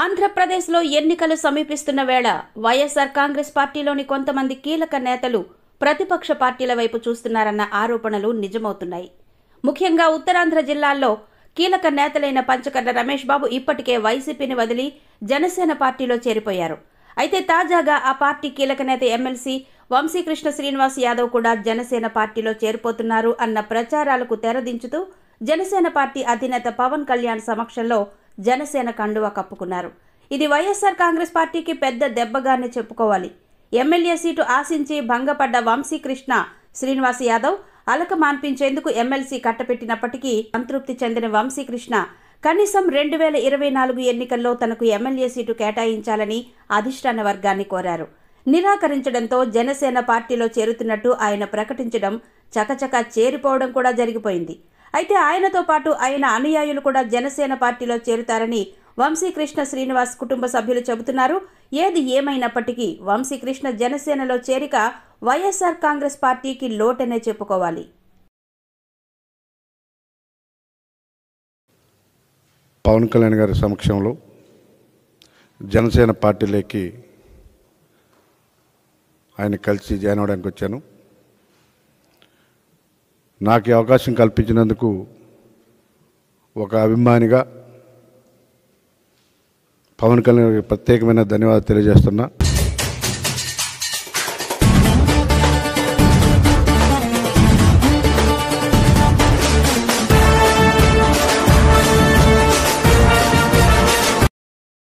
ఆంధ్రప్రదేశ్లో ఎన్నికలు సమీపిస్తున్న వేళ వైఎస్ఆర్ కాంగ్రెస్ పార్టీలోని కొంతమంది కీలక నేతలు ప్రతిపక్ష పార్టీల వైపు చూస్తున్నారన్న ఆరోపణలు నిజమవుతున్నాయి ముఖ్యంగా ఉత్తరాంధ్ర జిల్లాల్లో కీలక నేతలైన పంచకర్ణ రమేష్ బాబు ఇప్పటికే వైసీపీని వదిలి జనసేన పార్టీలో చేరిపోయారు అయితే తాజాగా ఆ పార్టీ కీలక నేత ఎమ్మెల్సీ వంశీకృష్ణ శ్రీనివాస్ యాదవ్ కూడా జనసేన పార్టీలో చేరిపోతున్నారు అన్న ప్రచారాలకు తెరదించుతూ జనసేన పార్టీ అధినేత పవన్ కళ్యాణ్ సమక్షంలో జనసేన కండువా కప్పుకున్నారు ఇది వైఎస్ఆర్ కాంగ్రెస్ పార్టీకి పెద్ద దెబ్బగానే చెప్పుకోవాలి ఎమ్మెల్యే సీటు ఆశించి భంగపడ్డ వంశీకృష్ణ శ్రీనివాస్ యాదవ్ అలక మాన్పించేందుకు ఎమ్మెల్సీ కట్టపెట్టినప్పటికీ సంతృప్తి చెందిన వంశీకృష్ణ కనీసం రెండు వేల ఇరవై నాలుగు ఎన్నికల్లో తనకు ఎమ్మెల్యే సీటు కేటాయించాలని అధిష్టాన వర్గాన్ని కోరారు నిరాకరించడంతో జనసేన పార్టీలో చేరుతున్నట్టు ఆయన ప్రకటించడం చకచక చేరిపోవడం కూడా జరిగిపోయింది అయితే ఆయనతో పాటు ఆయన అనుయాయులు కూడా జనసేన పార్టీలో చేరుతారని వంశీకృష్ణ శ్రీనివాస్ కుటుంబ సభ్యులు చెబుతున్నారు ఏది ఏమైనప్పటికీ వంశీకృష్ణ జనసేనలో చేరిక వైఎస్ఆర్ కాంగ్రెస్ పార్టీకి లోటనే చెప్పుకోవాలి పవన్ కళ్యాణ్ గారి సమక్షంలో జనసేన పార్టీలోకి ఆయన కలిసి జాయిన్ అవడానికి వచ్చాను నాకు అవకాశం కల్పించినందుకు ఒక అభిమానిగా పవన్ కళ్యాణ్ ప్రత్యేకమైన ధన్యవాదాలు తెలియజేస్తున్నా